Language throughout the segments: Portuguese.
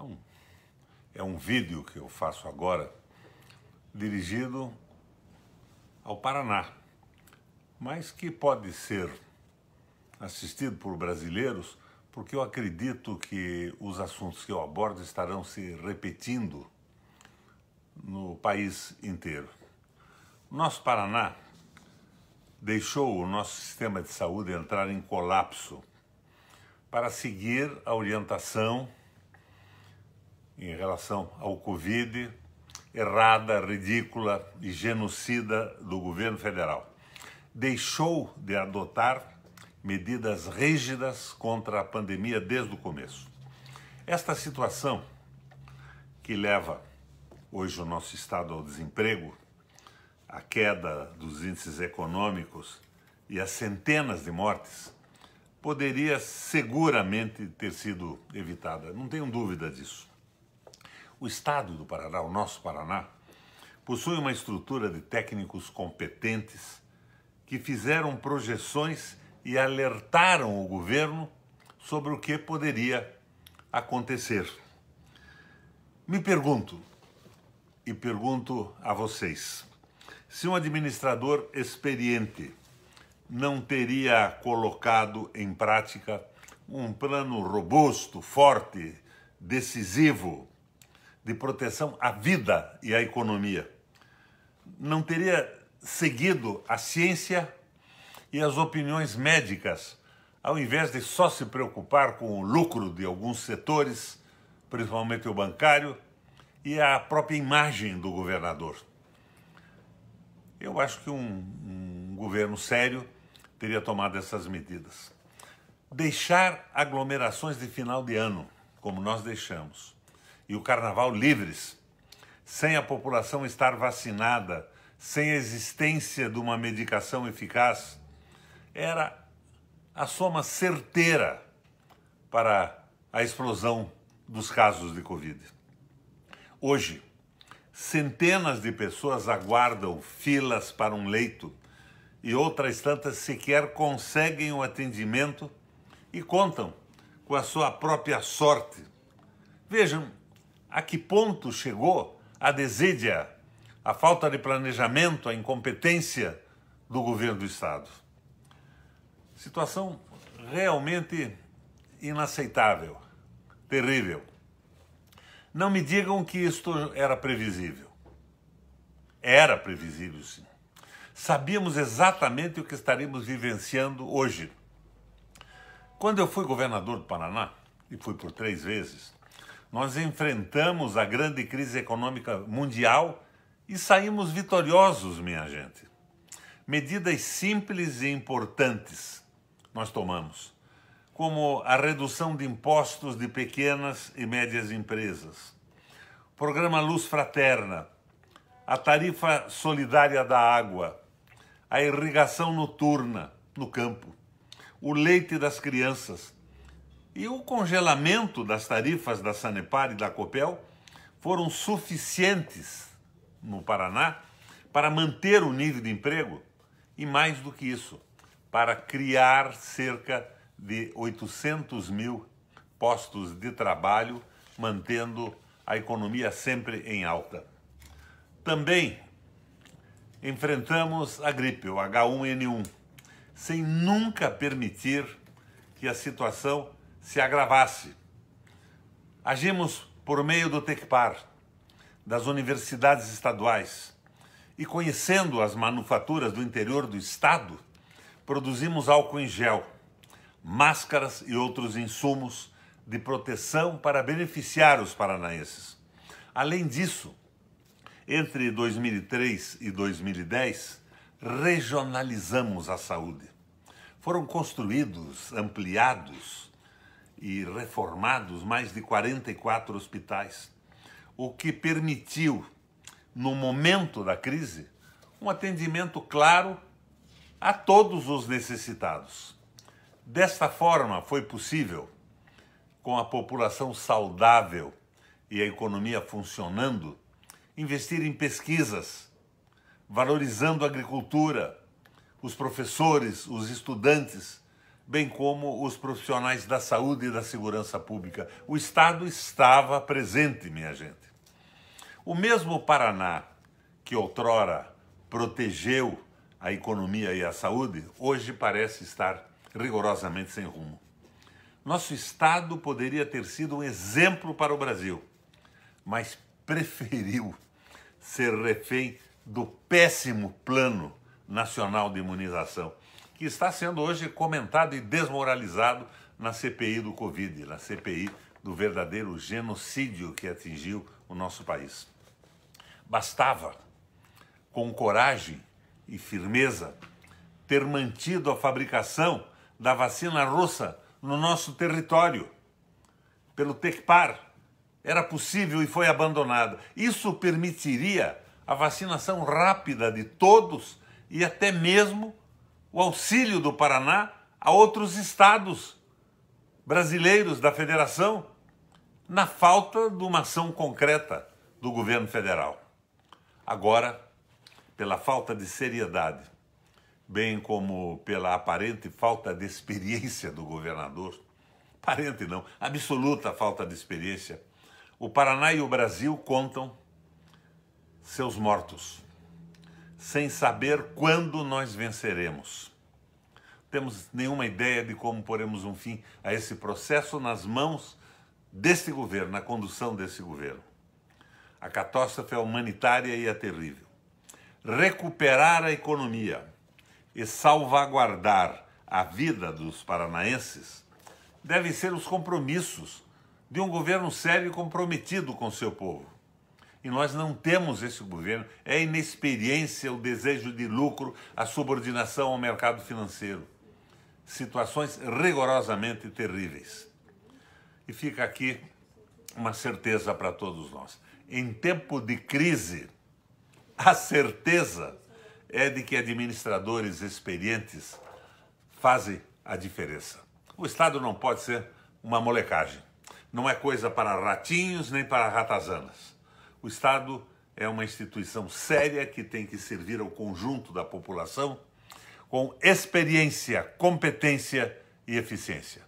É um, é um vídeo que eu faço agora dirigido ao Paraná, mas que pode ser assistido por brasileiros, porque eu acredito que os assuntos que eu abordo estarão se repetindo no país inteiro. Nosso Paraná deixou o nosso sistema de saúde entrar em colapso para seguir a orientação em relação ao Covid, errada, ridícula e genocida do governo federal. Deixou de adotar medidas rígidas contra a pandemia desde o começo. Esta situação que leva hoje o nosso estado ao desemprego, à queda dos índices econômicos e a centenas de mortes, poderia seguramente ter sido evitada, não tenho dúvida disso. O estado do Paraná, o nosso Paraná, possui uma estrutura de técnicos competentes que fizeram projeções e alertaram o governo sobre o que poderia acontecer. Me pergunto, e pergunto a vocês, se um administrador experiente não teria colocado em prática um plano robusto, forte, decisivo, de proteção à vida e à economia. Não teria seguido a ciência e as opiniões médicas, ao invés de só se preocupar com o lucro de alguns setores, principalmente o bancário, e a própria imagem do governador. Eu acho que um, um governo sério teria tomado essas medidas. Deixar aglomerações de final de ano, como nós deixamos e o carnaval livres, sem a população estar vacinada, sem a existência de uma medicação eficaz, era a soma certeira para a explosão dos casos de Covid. Hoje, centenas de pessoas aguardam filas para um leito e outras tantas sequer conseguem o atendimento e contam com a sua própria sorte. Vejam a que ponto chegou a desídia, a falta de planejamento, a incompetência do governo do Estado. Situação realmente inaceitável, terrível. Não me digam que isto era previsível. Era previsível, sim. Sabíamos exatamente o que estaríamos vivenciando hoje. Quando eu fui governador do Paraná, e fui por três vezes, nós enfrentamos a grande crise econômica mundial e saímos vitoriosos, minha gente. Medidas simples e importantes nós tomamos, como a redução de impostos de pequenas e médias empresas, programa Luz Fraterna, a tarifa solidária da água, a irrigação noturna no campo, o leite das crianças e o congelamento das tarifas da Sanepar e da Copel foram suficientes no Paraná para manter o nível de emprego e, mais do que isso, para criar cerca de 800 mil postos de trabalho, mantendo a economia sempre em alta. Também enfrentamos a gripe, o H1N1, sem nunca permitir que a situação se agravasse. Agimos por meio do TECPAR, das universidades estaduais, e conhecendo as manufaturas do interior do estado, produzimos álcool em gel, máscaras e outros insumos de proteção para beneficiar os paranaenses. Além disso, entre 2003 e 2010, regionalizamos a saúde. Foram construídos, ampliados, e reformados mais de 44 hospitais, o que permitiu, no momento da crise, um atendimento claro a todos os necessitados. Desta forma, foi possível, com a população saudável e a economia funcionando, investir em pesquisas, valorizando a agricultura, os professores, os estudantes bem como os profissionais da saúde e da segurança pública. O Estado estava presente, minha gente. O mesmo Paraná que outrora protegeu a economia e a saúde, hoje parece estar rigorosamente sem rumo. Nosso Estado poderia ter sido um exemplo para o Brasil, mas preferiu ser refém do péssimo plano nacional de imunização que está sendo hoje comentado e desmoralizado na CPI do Covid, na CPI do verdadeiro genocídio que atingiu o nosso país. Bastava, com coragem e firmeza, ter mantido a fabricação da vacina russa no nosso território, pelo TECPAR. Era possível e foi abandonada. Isso permitiria a vacinação rápida de todos e até mesmo o auxílio do Paraná a outros estados brasileiros da federação, na falta de uma ação concreta do governo federal. Agora, pela falta de seriedade, bem como pela aparente falta de experiência do governador, aparente não, absoluta falta de experiência, o Paraná e o Brasil contam seus mortos sem saber quando nós venceremos. Temos nenhuma ideia de como poremos um fim a esse processo nas mãos desse governo, na condução desse governo. A catástrofe é humanitária e é terrível. Recuperar a economia e salvaguardar a vida dos paranaenses devem ser os compromissos de um governo sério e comprometido com seu povo. E nós não temos esse governo. É a inexperiência, o desejo de lucro, a subordinação ao mercado financeiro. Situações rigorosamente terríveis. E fica aqui uma certeza para todos nós. Em tempo de crise, a certeza é de que administradores experientes fazem a diferença. O Estado não pode ser uma molecagem. Não é coisa para ratinhos nem para ratazanas. O Estado é uma instituição séria que tem que servir ao conjunto da população com experiência, competência e eficiência.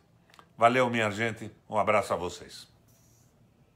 Valeu, minha gente. Um abraço a vocês.